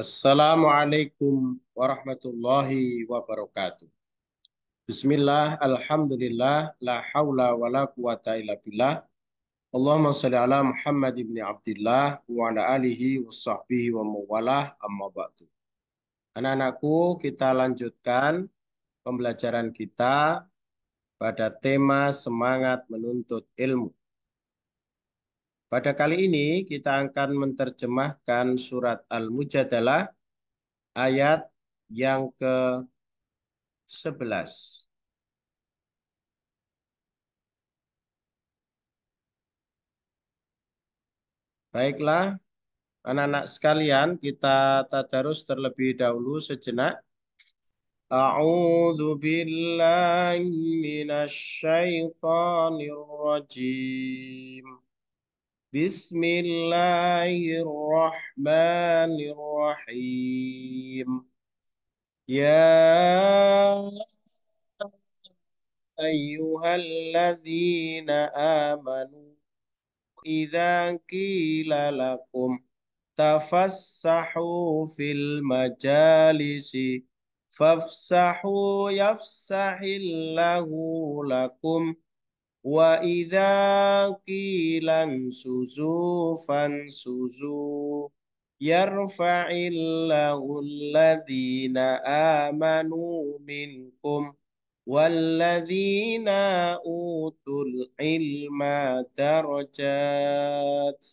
Assalamualaikum warahmatullahi wabarakatuh. Bismillah, alhamdulillah, la hawla wa la quwata illa billah. Allahumma salli ala Muhammad ibn Abdullah wa ala alihi wa sahbihi wa mawalah amma ba'du. Anak-anakku, kita lanjutkan pembelajaran kita pada tema semangat menuntut ilmu. Pada kali ini kita akan menerjemahkan surat Al-Mujadalah ayat yang ke-11. Baiklah, anak-anak sekalian, kita tadarus terlebih dahulu sejenak. A'udzu billahi minasy syaithanir rajim. بسم الله الرحمن الرحيم يا أيها الذين آمنوا إذا قيل لكم تفسحوا في المجالس فافسحوا يفسح الله لكم وإذا قيل انشزوا فانشزوا يرفع الله الذين آمنوا منكم والذين أوتوا العلم درجات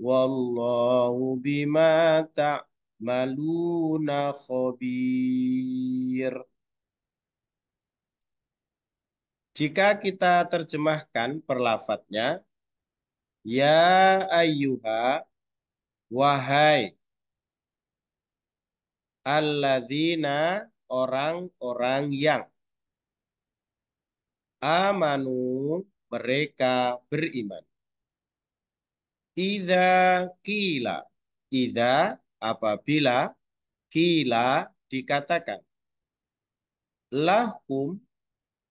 والله بما تعملون خبير Jika kita terjemahkan perlafatnya, Ya ayuha wahai, alladzina orang-orang yang amanu mereka beriman. Iza kila, iza apabila kila dikatakan. lahum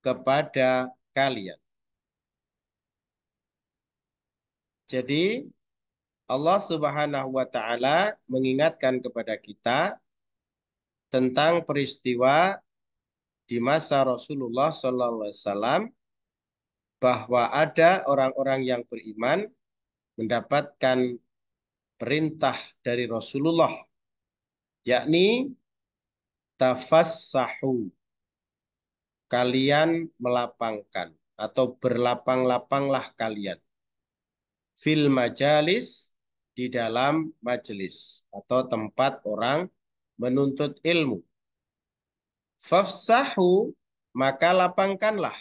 kepada kalian. Jadi Allah Subhanahu wa taala mengingatkan kepada kita tentang peristiwa di masa Rasulullah sallallahu alaihi bahwa ada orang-orang yang beriman mendapatkan perintah dari Rasulullah yakni tafassahu kalian melapangkan atau berlapang-lapanglah kalian fil majalis di dalam majelis atau tempat orang menuntut ilmu. Fafsahu maka lapangkanlah.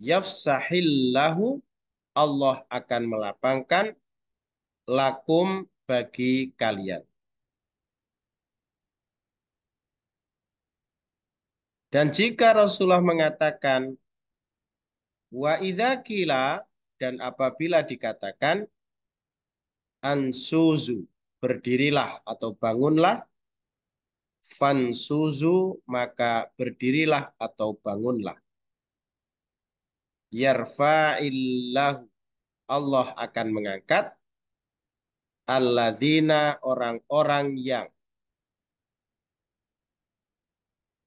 Yafsahillahu Allah akan melapangkan lakum bagi kalian. Dan jika Rasulullah mengatakan wa idza dan apabila dikatakan ansuzu berdirilah atau bangunlah fansuzu maka berdirilah atau bangunlah yarfa'illahu Allah akan mengangkat alladzina orang-orang yang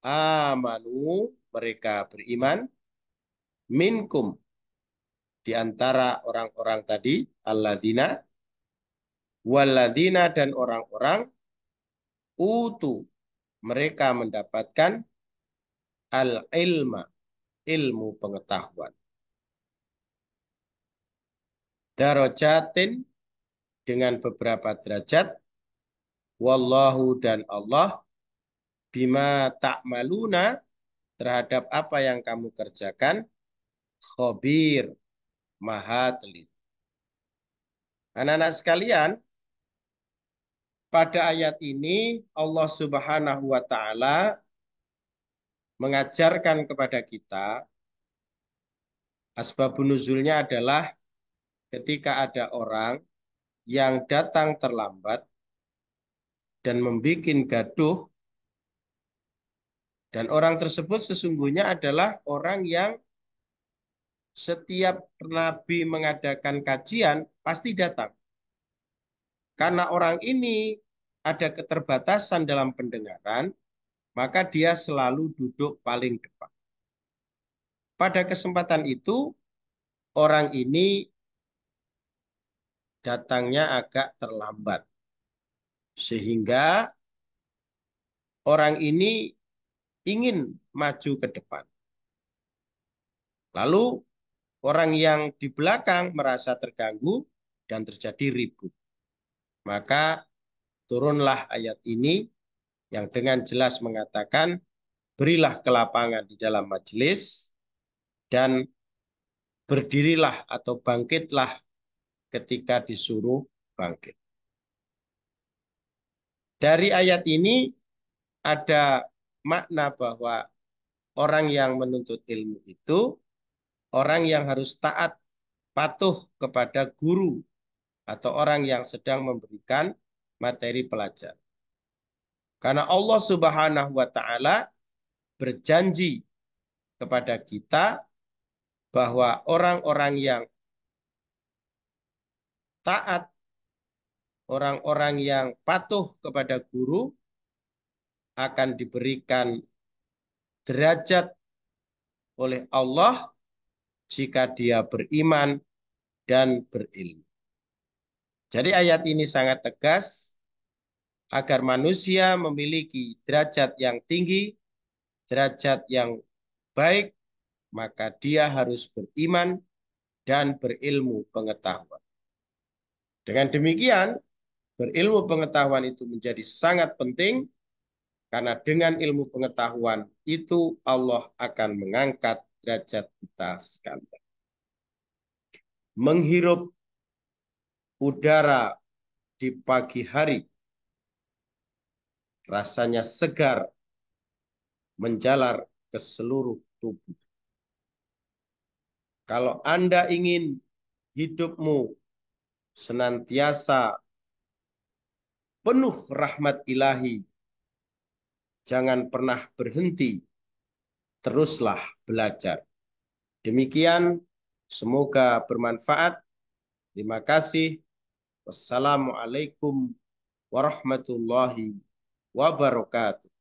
amanu mereka beriman minkum di antara orang-orang tadi alladzina waladina dan orang-orang utu mereka mendapatkan al ilma ilmu pengetahuan darajatin dengan beberapa derajat wallahu dan Allah bima tak maluna terhadap apa yang kamu kerjakan khobir maha teliti. Anak-anak sekalian, pada ayat ini Allah Subhanahu wa taala mengajarkan kepada kita asbabun nuzulnya adalah ketika ada orang yang datang terlambat dan membuat gaduh dan orang tersebut sesungguhnya adalah orang yang setiap nabi mengadakan kajian pasti datang. Karena orang ini ada keterbatasan dalam pendengaran, maka dia selalu duduk paling depan. Pada kesempatan itu, orang ini datangnya agak terlambat. Sehingga orang ini ingin maju ke depan. Lalu orang yang di belakang merasa terganggu dan terjadi ribut. Maka turunlah ayat ini yang dengan jelas mengatakan berilah kelapangan di dalam majelis dan berdirilah atau bangkitlah ketika disuruh bangkit. Dari ayat ini ada makna bahwa orang yang menuntut ilmu itu orang yang harus taat patuh kepada guru atau orang yang sedang memberikan materi pelajar. Karena Allah Subhanahu wa taala berjanji kepada kita bahwa orang-orang yang taat, orang-orang yang patuh kepada guru akan diberikan derajat oleh Allah jika dia beriman dan berilmu. Jadi ayat ini sangat tegas agar manusia memiliki derajat yang tinggi, derajat yang baik, maka dia harus beriman dan berilmu pengetahuan. Dengan demikian, berilmu pengetahuan itu menjadi sangat penting karena dengan ilmu pengetahuan itu Allah akan mengangkat derajat kita sekalian. Menghirup udara di pagi hari rasanya segar menjalar ke seluruh tubuh. Kalau Anda ingin hidupmu senantiasa penuh rahmat ilahi Jangan pernah berhenti. Teruslah belajar. Demikian, semoga bermanfaat. Terima kasih. Wassalamualaikum warahmatullahi wabarakatuh.